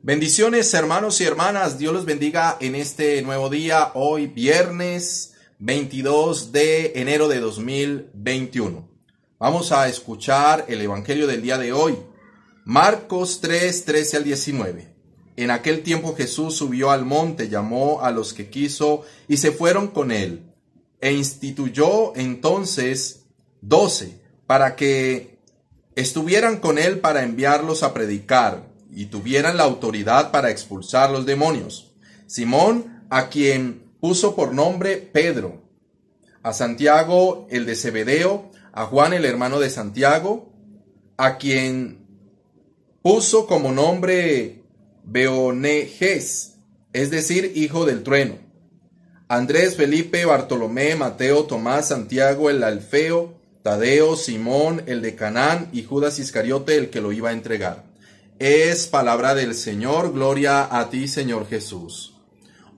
Bendiciones hermanos y hermanas, Dios los bendiga en este nuevo día, hoy viernes 22 de enero de 2021. Vamos a escuchar el Evangelio del día de hoy, Marcos 3, 13 al 19. En aquel tiempo Jesús subió al monte, llamó a los que quiso y se fueron con él, e instituyó entonces doce para que estuvieran con él para enviarlos a predicar y tuvieran la autoridad para expulsar los demonios. Simón, a quien puso por nombre Pedro, a Santiago el de Cebedeo a Juan el hermano de Santiago, a quien puso como nombre Beoneges, es decir, hijo del trueno. Andrés, Felipe, Bartolomé, Mateo, Tomás, Santiago el Alfeo, Tadeo, Simón el de Canaán y Judas Iscariote el que lo iba a entregar. Es palabra del Señor, gloria a ti Señor Jesús.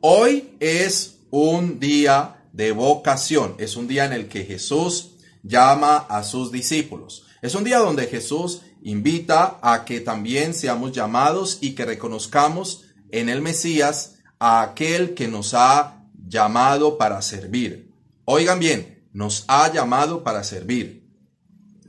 Hoy es un día de vocación, es un día en el que Jesús llama a sus discípulos. Es un día donde Jesús invita a que también seamos llamados y que reconozcamos en el Mesías a aquel que nos ha llamado para servir. Oigan bien, nos ha llamado para servir.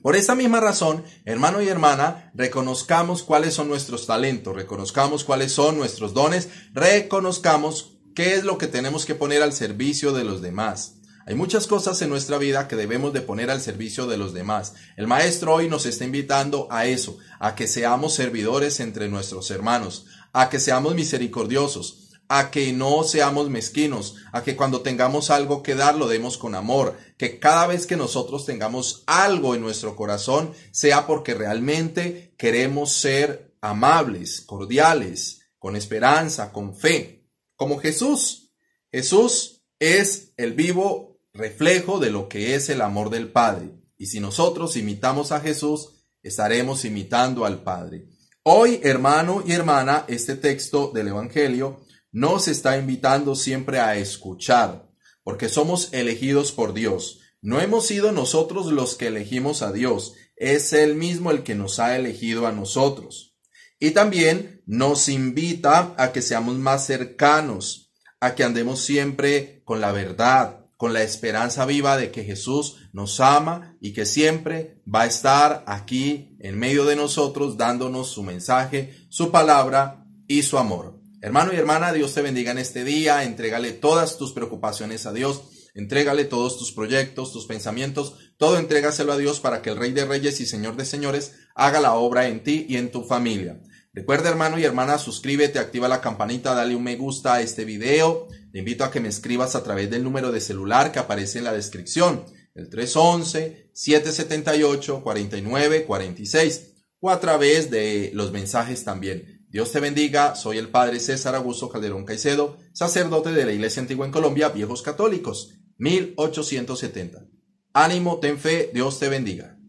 Por esa misma razón, hermano y hermana, reconozcamos cuáles son nuestros talentos, reconozcamos cuáles son nuestros dones, reconozcamos qué es lo que tenemos que poner al servicio de los demás. Hay muchas cosas en nuestra vida que debemos de poner al servicio de los demás. El maestro hoy nos está invitando a eso, a que seamos servidores entre nuestros hermanos, a que seamos misericordiosos, a que no seamos mezquinos, a que cuando tengamos algo que dar lo demos con amor, que cada vez que nosotros tengamos algo en nuestro corazón sea porque realmente queremos ser amables, cordiales, con esperanza, con fe, como Jesús. Jesús es el vivo reflejo de lo que es el amor del Padre. Y si nosotros imitamos a Jesús, estaremos imitando al Padre. Hoy, hermano y hermana, este texto del Evangelio nos está invitando siempre a escuchar, porque somos elegidos por Dios. No hemos sido nosotros los que elegimos a Dios, es Él mismo el que nos ha elegido a nosotros. Y también nos invita a que seamos más cercanos, a que andemos siempre con la verdad, con la esperanza viva de que Jesús nos ama y que siempre va a estar aquí en medio de nosotros dándonos su mensaje, su palabra y su amor. Hermano y hermana, Dios te bendiga en este día, entrégale todas tus preocupaciones a Dios, entrégale todos tus proyectos, tus pensamientos, todo entrégaselo a Dios para que el Rey de Reyes y Señor de Señores haga la obra en ti y en tu familia. Recuerda hermano y hermana, suscríbete, activa la campanita, dale un me gusta a este video. Te invito a que me escribas a través del número de celular que aparece en la descripción, el 311-778-4946 o a través de los mensajes también. Dios te bendiga, soy el Padre César Augusto Calderón Caicedo, sacerdote de la Iglesia Antigua en Colombia, Viejos Católicos, 1870. Ánimo, ten fe, Dios te bendiga.